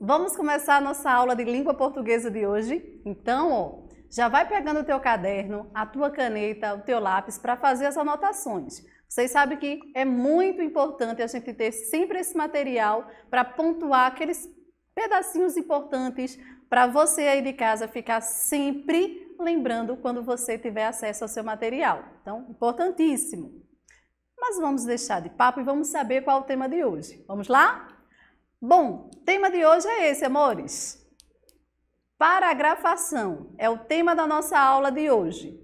Vamos começar a nossa aula de língua portuguesa de hoje? Então, ó, já vai pegando o teu caderno, a tua caneta, o teu lápis para fazer as anotações. Vocês sabem que é muito importante a gente ter sempre esse material para pontuar aqueles pedacinhos importantes para você aí de casa ficar sempre lembrando quando você tiver acesso ao seu material. Então, importantíssimo. Mas vamos deixar de papo e vamos saber qual é o tema de hoje. Vamos lá? Bom, tema de hoje é esse, amores. Paragrafação é o tema da nossa aula de hoje.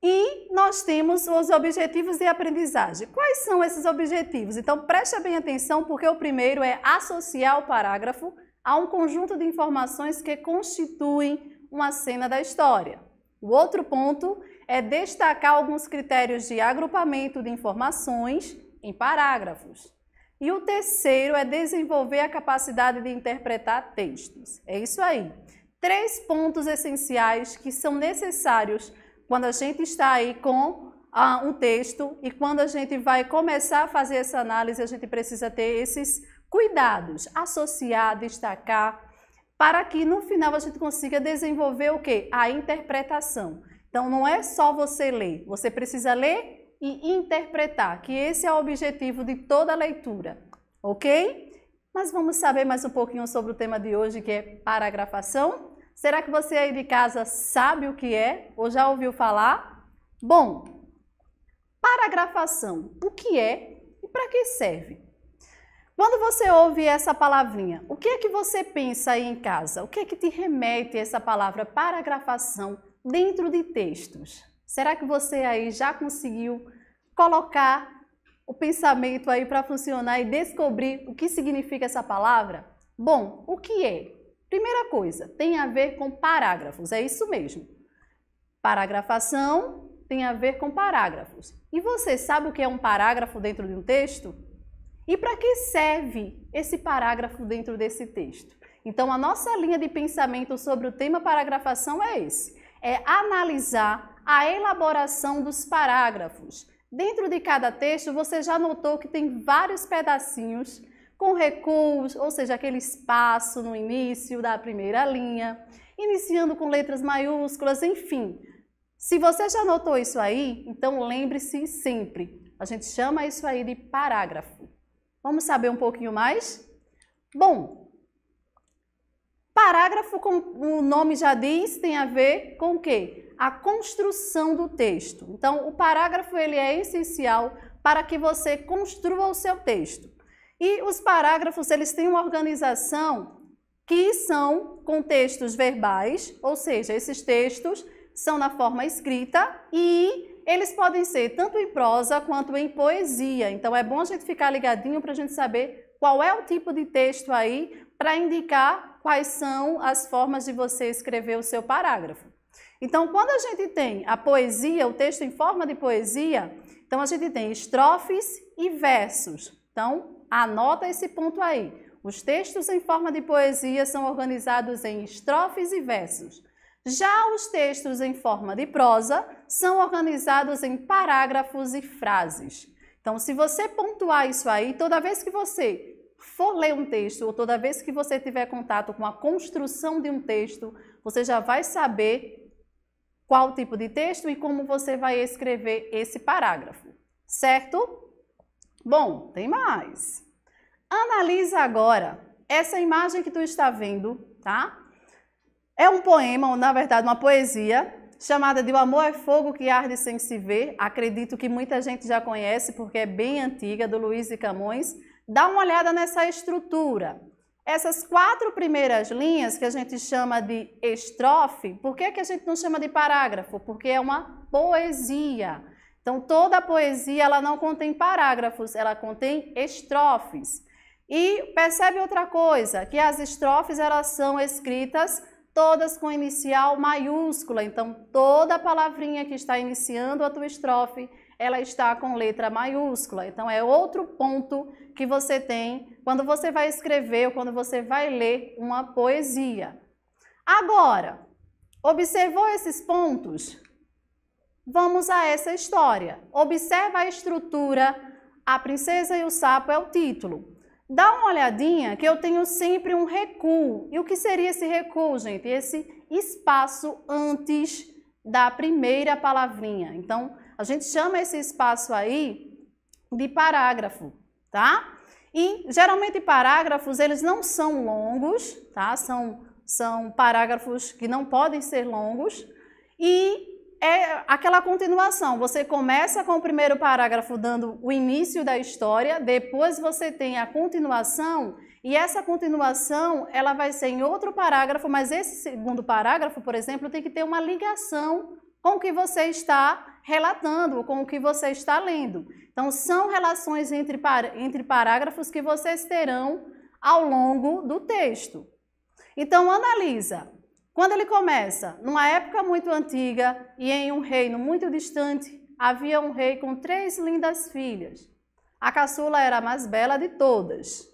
E nós temos os objetivos de aprendizagem. Quais são esses objetivos? Então preste bem atenção, porque o primeiro é associar o parágrafo a um conjunto de informações que constituem uma cena da história. O outro ponto é destacar alguns critérios de agrupamento de informações em parágrafos. E o terceiro é desenvolver a capacidade de interpretar textos. É isso aí. Três pontos essenciais que são necessários quando a gente está aí com ah, um texto e quando a gente vai começar a fazer essa análise, a gente precisa ter esses cuidados, associar, destacar, para que no final a gente consiga desenvolver o que? A interpretação. Então não é só você ler, você precisa ler e interpretar, que esse é o objetivo de toda leitura, ok? Mas vamos saber mais um pouquinho sobre o tema de hoje, que é paragrafação. Será que você aí de casa sabe o que é ou já ouviu falar? Bom, paragrafação, o que é e para que serve? Quando você ouve essa palavrinha, o que é que você pensa aí em casa? O que é que te remete essa palavra paragrafação dentro de textos? Será que você aí já conseguiu colocar o pensamento aí para funcionar e descobrir o que significa essa palavra? Bom, o que é? Primeira coisa, tem a ver com parágrafos, é isso mesmo. Paragrafação tem a ver com parágrafos. E você sabe o que é um parágrafo dentro de um texto? E para que serve esse parágrafo dentro desse texto? Então, a nossa linha de pensamento sobre o tema paragrafação é esse: é analisar a elaboração dos parágrafos. Dentro de cada texto, você já notou que tem vários pedacinhos com recuos, ou seja, aquele espaço no início da primeira linha, iniciando com letras maiúsculas, enfim. Se você já notou isso aí, então lembre-se sempre. A gente chama isso aí de parágrafo. Vamos saber um pouquinho mais? Bom, parágrafo, como o nome já diz, tem a ver com o quê? a construção do texto. Então, o parágrafo ele é essencial para que você construa o seu texto. E os parágrafos, eles têm uma organização que são contextos verbais, ou seja, esses textos são na forma escrita e eles podem ser tanto em prosa quanto em poesia. Então é bom a gente ficar ligadinho para a gente saber qual é o tipo de texto aí para indicar quais são as formas de você escrever o seu parágrafo. Então, quando a gente tem a poesia, o texto em forma de poesia, então a gente tem estrofes e versos. Então, anota esse ponto aí. Os textos em forma de poesia são organizados em estrofes e versos. Já os textos em forma de prosa são organizados em parágrafos e frases. Então, se você pontuar isso aí, toda vez que você for ler um texto ou toda vez que você tiver contato com a construção de um texto, você já vai saber qual tipo de texto e como você vai escrever esse parágrafo, certo? Bom, tem mais. Analisa agora essa imagem que tu está vendo, tá? É um poema, ou na verdade uma poesia, chamada de O Amor é Fogo que Arde Sem Se Ver. Acredito que muita gente já conhece, porque é bem antiga, do Luiz de Camões. Dá uma olhada nessa estrutura. Essas quatro primeiras linhas que a gente chama de estrofe, por que, que a gente não chama de parágrafo? Porque é uma poesia. Então, toda a poesia ela não contém parágrafos, ela contém estrofes. E percebe outra coisa, que as estrofes elas são escritas todas com inicial maiúscula. Então, toda palavrinha que está iniciando a tua estrofe, ela está com letra maiúscula. Então, é outro ponto que você tem quando você vai escrever ou quando você vai ler uma poesia. Agora, observou esses pontos? Vamos a essa história. Observa a estrutura. A Princesa e o Sapo é o título. Dá uma olhadinha que eu tenho sempre um recuo. E o que seria esse recuo, gente? Esse espaço antes da primeira palavrinha. Então, a gente chama esse espaço aí de parágrafo, tá? E geralmente parágrafos eles não são longos, tá? São são parágrafos que não podem ser longos e é aquela continuação. Você começa com o primeiro parágrafo dando o início da história, depois você tem a continuação e essa continuação ela vai ser em outro parágrafo, mas esse segundo parágrafo, por exemplo, tem que ter uma ligação com o que você está relatando, com o que você está lendo. Então, são relações entre, entre parágrafos que vocês terão ao longo do texto. Então, analisa. Quando ele começa, numa época muito antiga e em um reino muito distante, havia um rei com três lindas filhas. A caçula era a mais bela de todas.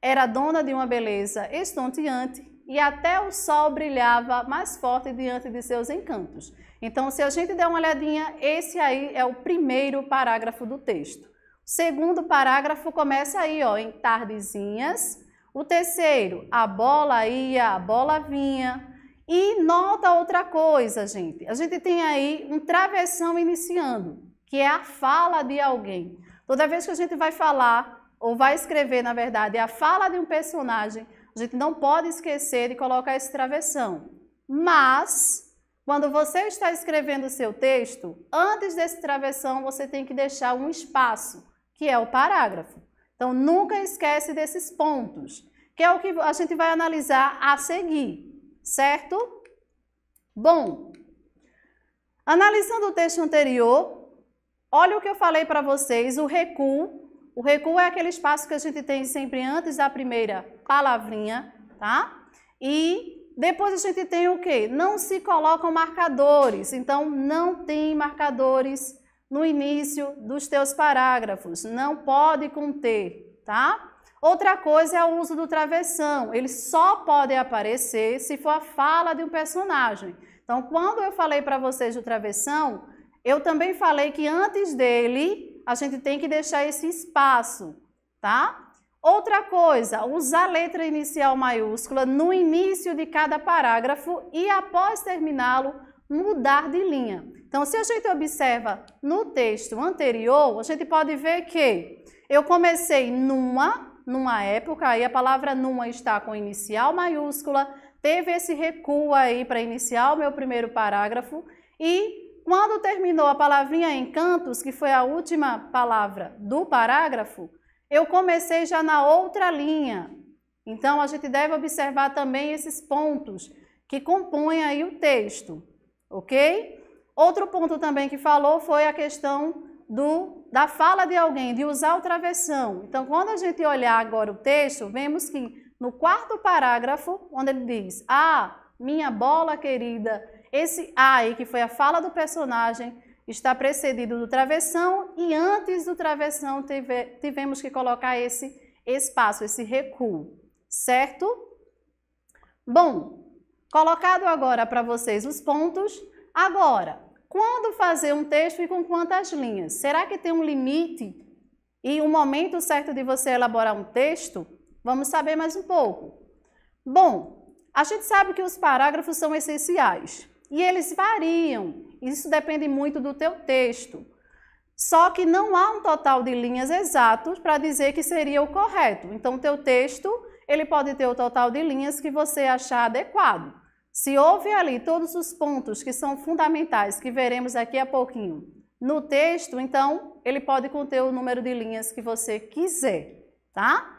Era dona de uma beleza estonteante e até o sol brilhava mais forte diante de seus encantos. Então, se a gente der uma olhadinha, esse aí é o primeiro parágrafo do texto. O segundo parágrafo começa aí, ó, em tardezinhas. O terceiro, a bola ia, a bola vinha. E nota outra coisa, gente. A gente tem aí um travessão iniciando, que é a fala de alguém. Toda vez que a gente vai falar, ou vai escrever, na verdade, a fala de um personagem, a gente não pode esquecer de colocar esse travessão. Mas quando você está escrevendo o seu texto, antes desse travessão você tem que deixar um espaço, que é o parágrafo. Então nunca esquece desses pontos, que é o que a gente vai analisar a seguir, certo? Bom, analisando o texto anterior, olha o que eu falei para vocês, o recuo. O recuo é aquele espaço que a gente tem sempre antes da primeira palavrinha, tá? E depois a gente tem o quê? Não se colocam marcadores. Então, não tem marcadores no início dos teus parágrafos. Não pode conter, tá? Outra coisa é o uso do travessão. Ele só pode aparecer se for a fala de um personagem. Então, quando eu falei para vocês do travessão, eu também falei que antes dele a gente tem que deixar esse espaço, tá? Outra coisa, usar letra inicial maiúscula no início de cada parágrafo e após terminá-lo, mudar de linha. Então, se a gente observa no texto anterior, a gente pode ver que eu comecei numa, numa época, aí a palavra numa está com inicial maiúscula, teve esse recuo aí para iniciar o meu primeiro parágrafo e quando terminou a palavrinha encantos, que foi a última palavra do parágrafo, eu comecei já na outra linha. Então, a gente deve observar também esses pontos que compõem aí o texto, ok? Outro ponto também que falou foi a questão do, da fala de alguém, de usar o travessão. Então, quando a gente olhar agora o texto, vemos que no quarto parágrafo, onde ele diz: Ah, minha bola querida, esse ai, que foi a fala do personagem, está precedido do travessão e antes do travessão tivemos que colocar esse espaço, esse recuo, certo? Bom, colocado agora para vocês os pontos, agora, quando fazer um texto e com quantas linhas? Será que tem um limite e o um momento certo de você elaborar um texto? Vamos saber mais um pouco. Bom, a gente sabe que os parágrafos são essenciais e eles variam isso depende muito do teu texto. Só que não há um total de linhas exatos para dizer que seria o correto. Então, o teu texto ele pode ter o total de linhas que você achar adequado. Se houve ali todos os pontos que são fundamentais, que veremos aqui a pouquinho, no texto, então ele pode conter o número de linhas que você quiser, tá?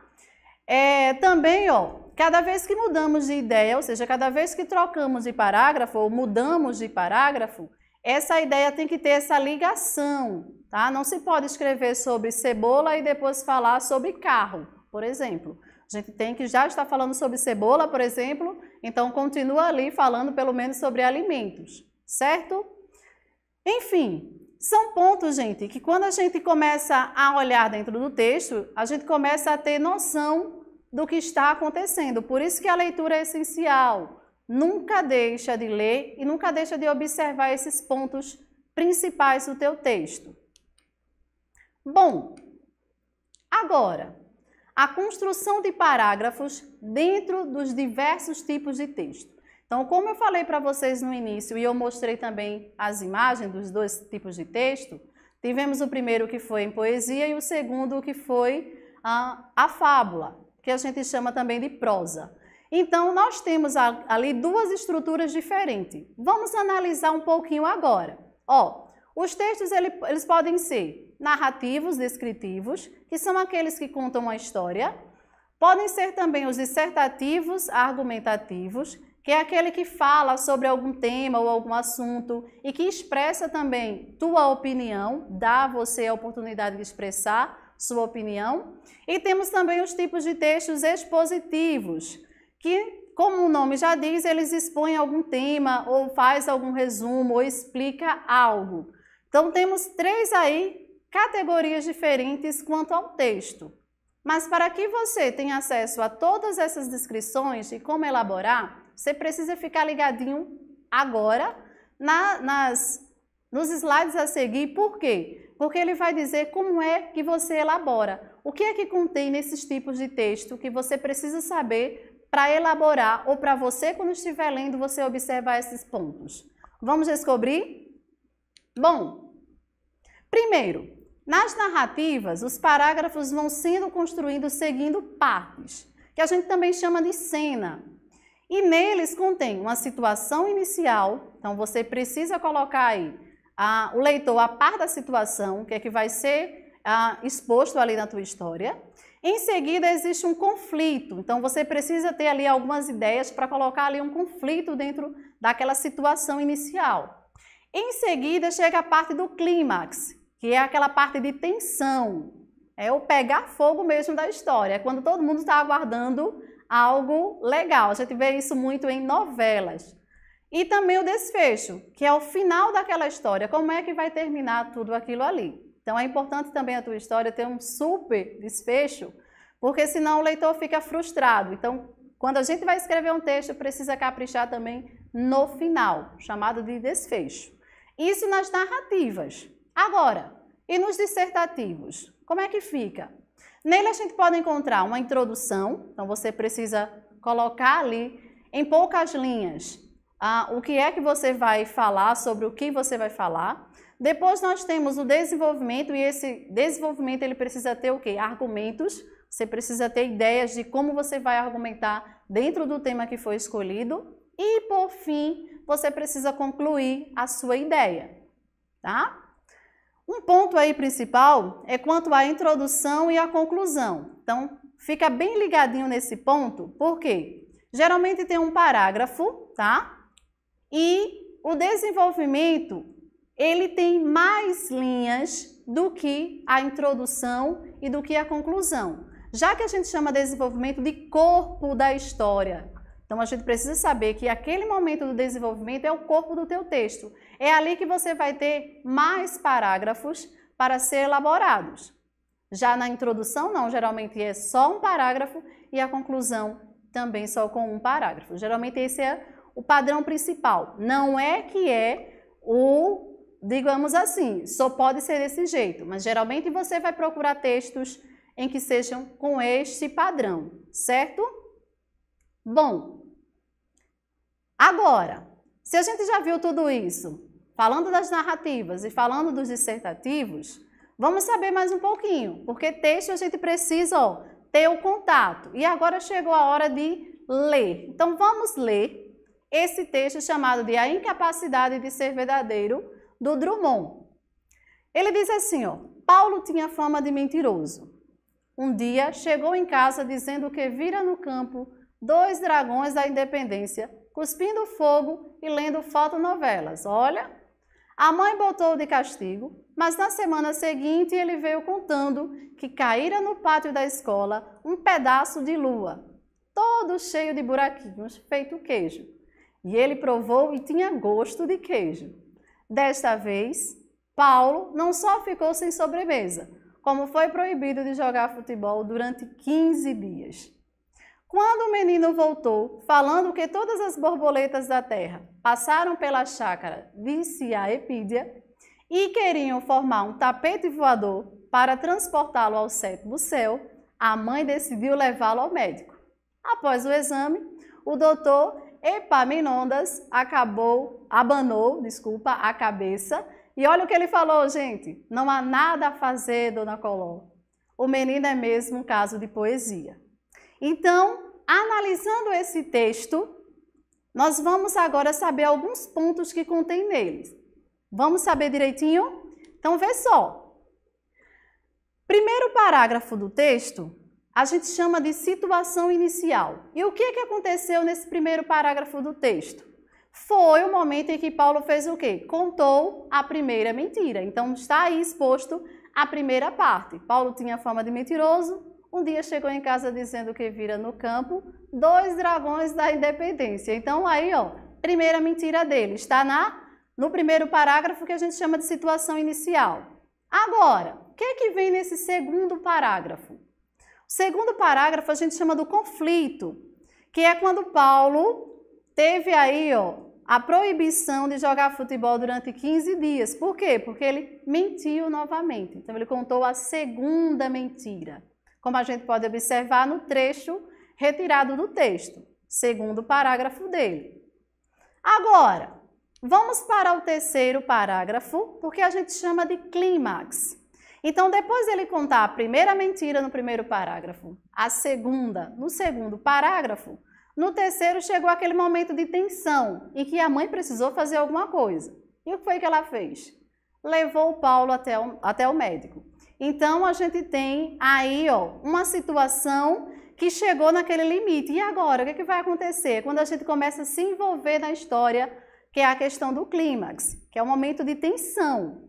É, também, ó, cada vez que mudamos de ideia, ou seja, cada vez que trocamos de parágrafo ou mudamos de parágrafo, essa ideia tem que ter essa ligação, tá? Não se pode escrever sobre cebola e depois falar sobre carro, por exemplo. A gente tem que já estar falando sobre cebola, por exemplo, então continua ali falando pelo menos sobre alimentos, certo? Enfim, são pontos, gente, que quando a gente começa a olhar dentro do texto, a gente começa a ter noção do que está acontecendo. Por isso que a leitura é essencial nunca deixa de ler e nunca deixa de observar esses pontos principais do teu texto. Bom, agora, a construção de parágrafos dentro dos diversos tipos de texto. Então, como eu falei para vocês no início e eu mostrei também as imagens dos dois tipos de texto, tivemos o primeiro que foi em poesia e o segundo que foi a, a fábula, que a gente chama também de prosa. Então, nós temos ali duas estruturas diferentes. Vamos analisar um pouquinho agora. Ó, os textos eles podem ser narrativos, descritivos, que são aqueles que contam uma história. Podem ser também os dissertativos, argumentativos, que é aquele que fala sobre algum tema ou algum assunto e que expressa também tua opinião, dá a você a oportunidade de expressar sua opinião. E temos também os tipos de textos expositivos, que, como o nome já diz, eles expõem algum tema ou faz algum resumo ou explica algo. Então temos três aí categorias diferentes quanto ao texto. Mas para que você tenha acesso a todas essas descrições e como elaborar, você precisa ficar ligadinho agora na, nas, nos slides a seguir. Por quê? Porque ele vai dizer como é que você elabora. O que é que contém nesses tipos de texto que você precisa saber para elaborar ou para você, quando estiver lendo, você observar esses pontos. Vamos descobrir? Bom, primeiro, nas narrativas, os parágrafos vão sendo construídos seguindo partes, que a gente também chama de cena. E neles contém uma situação inicial, então você precisa colocar aí a, o leitor a par da situação, o que é que vai ser a, ah, exposto ali na tua história. Em seguida, existe um conflito. Então, você precisa ter ali algumas ideias para colocar ali um conflito dentro daquela situação inicial. Em seguida, chega a parte do clímax, que é aquela parte de tensão. É o pegar fogo mesmo da história, é quando todo mundo está aguardando algo legal. A gente vê isso muito em novelas. E também o desfecho, que é o final daquela história, como é que vai terminar tudo aquilo ali. Então é importante também a tua história ter um super desfecho, porque senão o leitor fica frustrado. Então, quando a gente vai escrever um texto, precisa caprichar também no final, chamado de desfecho. Isso nas narrativas. Agora, e nos dissertativos? Como é que fica? Nele a gente pode encontrar uma introdução, então você precisa colocar ali em poucas linhas ah, o que é que você vai falar, sobre o que você vai falar. Depois nós temos o desenvolvimento e esse desenvolvimento ele precisa ter o quê? Argumentos. Você precisa ter ideias de como você vai argumentar dentro do tema que foi escolhido e por fim, você precisa concluir a sua ideia, tá? Um ponto aí principal é quanto à introdução e à conclusão. Então, fica bem ligadinho nesse ponto, porque geralmente tem um parágrafo, tá? E o desenvolvimento ele tem mais linhas do que a introdução e do que a conclusão. Já que a gente chama desenvolvimento de corpo da história. Então a gente precisa saber que aquele momento do desenvolvimento é o corpo do teu texto. É ali que você vai ter mais parágrafos para ser elaborados. Já na introdução não, geralmente é só um parágrafo e a conclusão também só com um parágrafo. Geralmente esse é o padrão principal. Não é que é o digamos assim, só pode ser desse jeito, mas geralmente você vai procurar textos em que sejam com este padrão, certo? Bom, agora, se a gente já viu tudo isso, falando das narrativas e falando dos dissertativos, vamos saber mais um pouquinho, porque texto a gente precisa ó, ter o contato. E agora chegou a hora de ler. Então vamos ler esse texto chamado de A Incapacidade de Ser Verdadeiro, do Drummond. Ele diz assim, ó, Paulo tinha fama de mentiroso. Um dia chegou em casa dizendo que vira no campo dois dragões da independência cuspindo fogo e lendo fotonovelas. Olha, a mãe botou de castigo, mas na semana seguinte ele veio contando que caíra no pátio da escola um pedaço de lua, todo cheio de buraquinhos, feito queijo. E ele provou e tinha gosto de queijo. Desta vez, Paulo não só ficou sem sobremesa, como foi proibido de jogar futebol durante 15 dias. Quando o menino voltou, falando que todas as borboletas da terra passaram pela chácara de Epídia e queriam formar um tapete voador para transportá-lo ao sétimo céu, a mãe decidiu levá-lo ao médico. Após o exame, o doutor Epaminondas acabou abanou, desculpa, a cabeça. E olha o que ele falou, gente. Não há nada a fazer, dona Coló. O menino é mesmo um caso de poesia. Então, analisando esse texto, nós vamos agora saber alguns pontos que contém neles. Vamos saber direitinho? Então, vê só. Primeiro parágrafo do texto, a gente chama de situação inicial. E o que, é que aconteceu nesse primeiro parágrafo do texto? foi o momento em que Paulo fez o quê? Contou a primeira mentira. Então está aí exposto a primeira parte. Paulo tinha fama de mentiroso. Um dia chegou em casa dizendo que vira no campo dois dragões da independência. Então aí, ó, primeira mentira dele está na no primeiro parágrafo que a gente chama de situação inicial. Agora, o que é que vem nesse segundo parágrafo? O segundo parágrafo a gente chama do conflito, que é quando Paulo teve aí ó, a proibição de jogar futebol durante 15 dias. Por quê? Porque ele mentiu novamente. Então, ele contou a segunda mentira. Como a gente pode observar no trecho retirado do texto, segundo parágrafo dele. Agora, vamos para o terceiro parágrafo, porque a gente chama de clímax. Então, depois ele contar a primeira mentira no primeiro parágrafo, a segunda no segundo parágrafo, no terceiro, chegou aquele momento de tensão e que a mãe precisou fazer alguma coisa. E o que foi que ela fez? Levou o Paulo até o, até o médico. Então, a gente tem aí ó, uma situação que chegou naquele limite. E agora, o que, é que vai acontecer? Quando a gente começa a se envolver na história, que é a questão do clímax, que é o momento de tensão.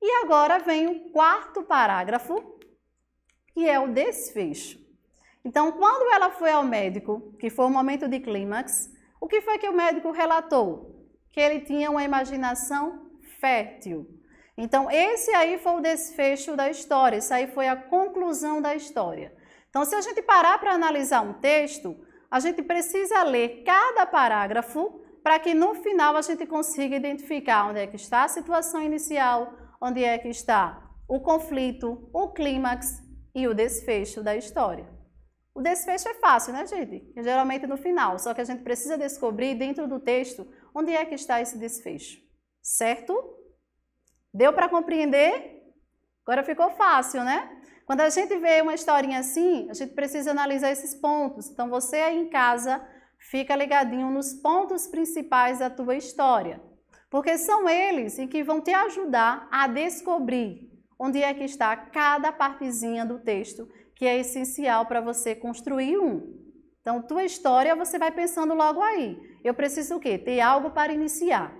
E agora vem o quarto parágrafo, que é o desfecho. Então, quando ela foi ao médico, que foi o momento de clímax, o que foi que o médico relatou? Que ele tinha uma imaginação fértil. Então, esse aí foi o desfecho da história, isso aí foi a conclusão da história. Então, se a gente parar para analisar um texto, a gente precisa ler cada parágrafo para que no final a gente consiga identificar onde é que está a situação inicial, onde é que está o conflito, o clímax e o desfecho da história. O desfecho é fácil, né, gente? É geralmente no final, só que a gente precisa descobrir dentro do texto onde é que está esse desfecho, certo? Deu para compreender? Agora ficou fácil, né? Quando a gente vê uma historinha assim, a gente precisa analisar esses pontos. Então você aí em casa fica ligadinho nos pontos principais da tua história, porque são eles em que vão te ajudar a descobrir onde é que está cada partezinha do texto que é essencial para você construir um. Então, tua história você vai pensando logo aí. Eu preciso o quê? Ter algo para iniciar.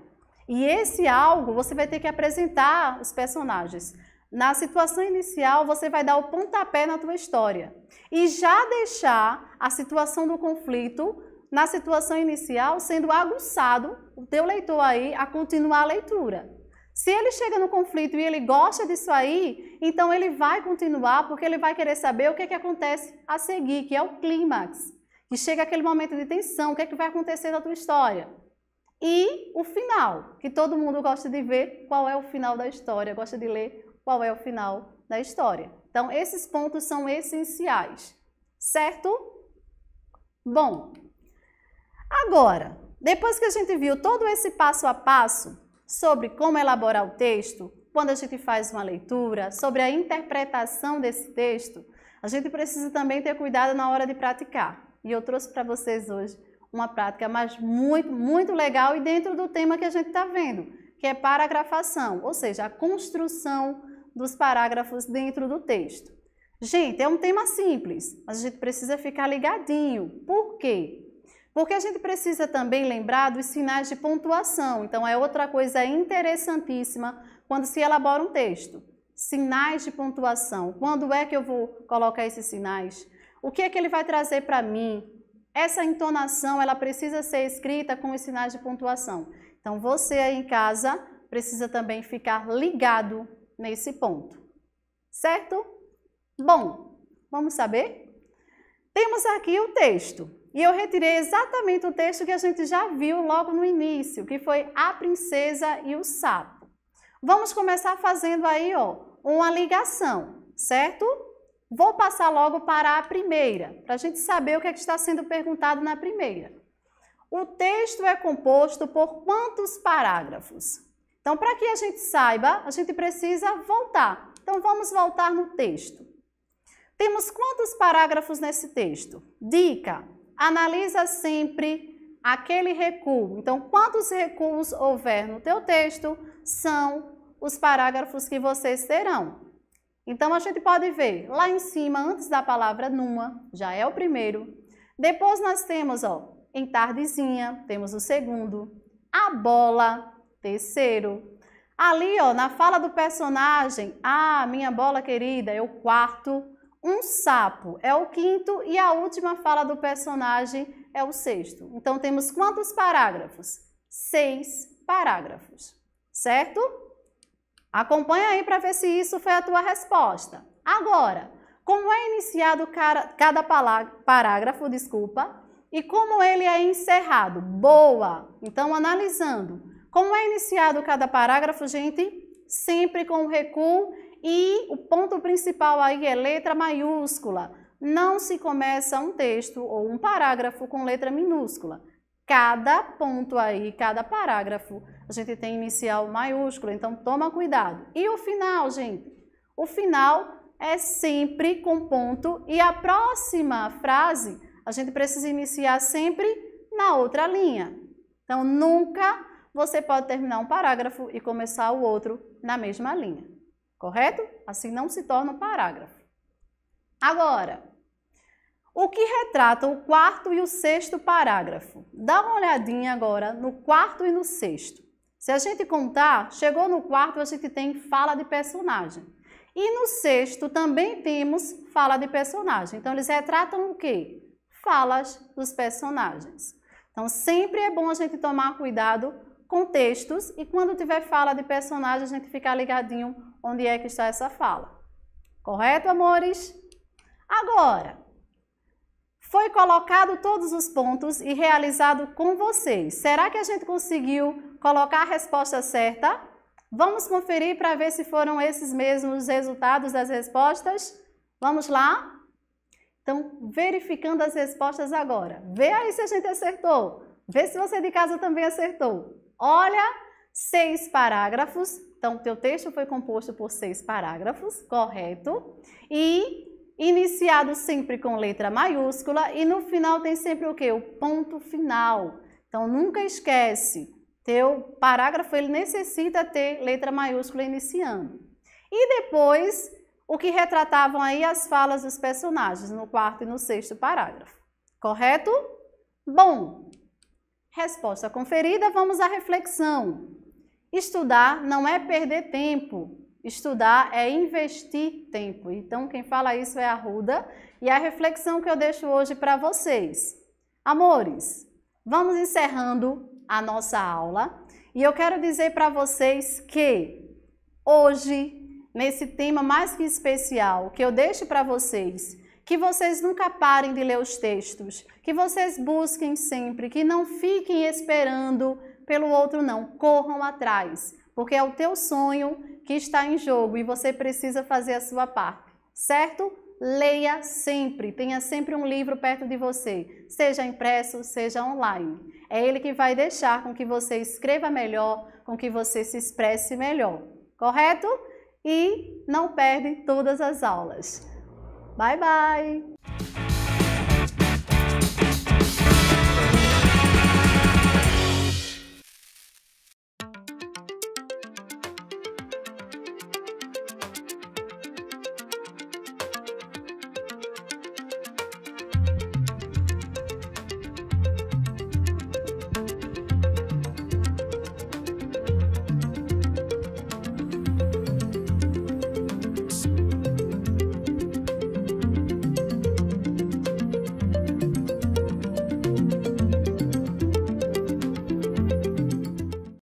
E esse algo você vai ter que apresentar os personagens. Na situação inicial, você vai dar o pontapé na tua história e já deixar a situação do conflito na situação inicial sendo aguçado o teu leitor aí a continuar a leitura. Se ele chega no conflito e ele gosta disso aí, então ele vai continuar porque ele vai querer saber o que, é que acontece a seguir, que é o clímax. Que chega aquele momento de tensão, o que, é que vai acontecer na tua história. E o final, que todo mundo gosta de ver qual é o final da história, gosta de ler qual é o final da história. Então, esses pontos são essenciais, certo? Bom, agora, depois que a gente viu todo esse passo a passo, sobre como elaborar o texto, quando a gente faz uma leitura, sobre a interpretação desse texto, a gente precisa também ter cuidado na hora de praticar. E eu trouxe para vocês hoje uma prática, mas muito, muito legal e dentro do tema que a gente está vendo, que é paragrafação, ou seja, a construção dos parágrafos dentro do texto. Gente, é um tema simples, mas a gente precisa ficar ligadinho. Por quê? Porque a gente precisa também lembrar dos sinais de pontuação. Então, é outra coisa interessantíssima quando se elabora um texto. Sinais de pontuação. Quando é que eu vou colocar esses sinais? O que é que ele vai trazer para mim? Essa entonação, ela precisa ser escrita com os sinais de pontuação. Então, você aí em casa precisa também ficar ligado nesse ponto. Certo? Bom, vamos saber? Temos aqui o texto. E eu retirei exatamente o texto que a gente já viu logo no início, que foi A Princesa e o Sapo. Vamos começar fazendo aí, ó, uma ligação, certo? Vou passar logo para a primeira, para a gente saber o que, é que está sendo perguntado na primeira. O texto é composto por quantos parágrafos? Então, para que a gente saiba, a gente precisa voltar. Então, vamos voltar no texto. Temos quantos parágrafos nesse texto? Dica: analisa sempre aquele recuo. Então, quantos recuos houver no teu texto são os parágrafos que vocês terão. Então, a gente pode ver lá em cima, antes da palavra numa, já é o primeiro. Depois nós temos, ó, em tardezinha, temos o segundo. A bola, terceiro. Ali, ó, na fala do personagem, ah, minha bola querida, é o quarto um sapo é o quinto e a última fala do personagem é o sexto. Então temos quantos parágrafos? Seis parágrafos, certo? Acompanha aí para ver se isso foi a tua resposta. Agora, como é iniciado cada parágrafo, desculpa, e como ele é encerrado? Boa! Então, analisando. Como é iniciado cada parágrafo, gente? Sempre com recuo e o ponto principal aí é letra maiúscula. Não se começa um texto ou um parágrafo com letra minúscula. Cada ponto aí, cada parágrafo, a gente tem inicial maiúsculo, então toma cuidado. E o final, gente? O final é sempre com ponto e a próxima frase a gente precisa iniciar sempre na outra linha. Então, nunca você pode terminar um parágrafo e começar o outro na mesma linha. Correto? Assim não se torna um parágrafo. Agora, o que retrata o quarto e o sexto parágrafo? Dá uma olhadinha agora no quarto e no sexto. Se a gente contar, chegou no quarto, a gente tem fala de personagem. E no sexto também temos fala de personagem. Então, eles retratam o quê? Falas dos personagens. Então, sempre é bom a gente tomar cuidado com textos e quando tiver fala de personagem, a gente ficar ligadinho onde é que está essa fala. Correto, amores? Agora, foi colocado todos os pontos e realizado com vocês. Será que a gente conseguiu colocar a resposta certa? Vamos conferir para ver se foram esses mesmos resultados das respostas? Vamos lá? Então, verificando as respostas agora. Vê aí se a gente acertou. Vê se você de casa também acertou. Olha, seis parágrafos, então, teu texto foi composto por seis parágrafos, correto? E iniciado sempre com letra maiúscula e no final tem sempre o que? O ponto final. Então, nunca esquece, teu parágrafo ele necessita ter letra maiúscula iniciando. E depois, o que retratavam aí as falas dos personagens no quarto e no sexto parágrafo. Correto? Bom, resposta conferida, vamos à reflexão. Estudar não é perder tempo, estudar é investir tempo. Então, quem fala isso é a Ruda e é a reflexão que eu deixo hoje para vocês. Amores, vamos encerrando a nossa aula e eu quero dizer para vocês que hoje, nesse tema mais que especial que eu deixo para vocês, que vocês nunca parem de ler os textos, que vocês busquem sempre, que não fiquem esperando pelo outro não. Corram atrás, porque é o teu sonho que está em jogo e você precisa fazer a sua parte, certo? Leia sempre, tenha sempre um livro perto de você, seja impresso, seja online. É ele que vai deixar com que você escreva melhor, com que você se expresse melhor, correto? E não perde todas as aulas. Bye bye!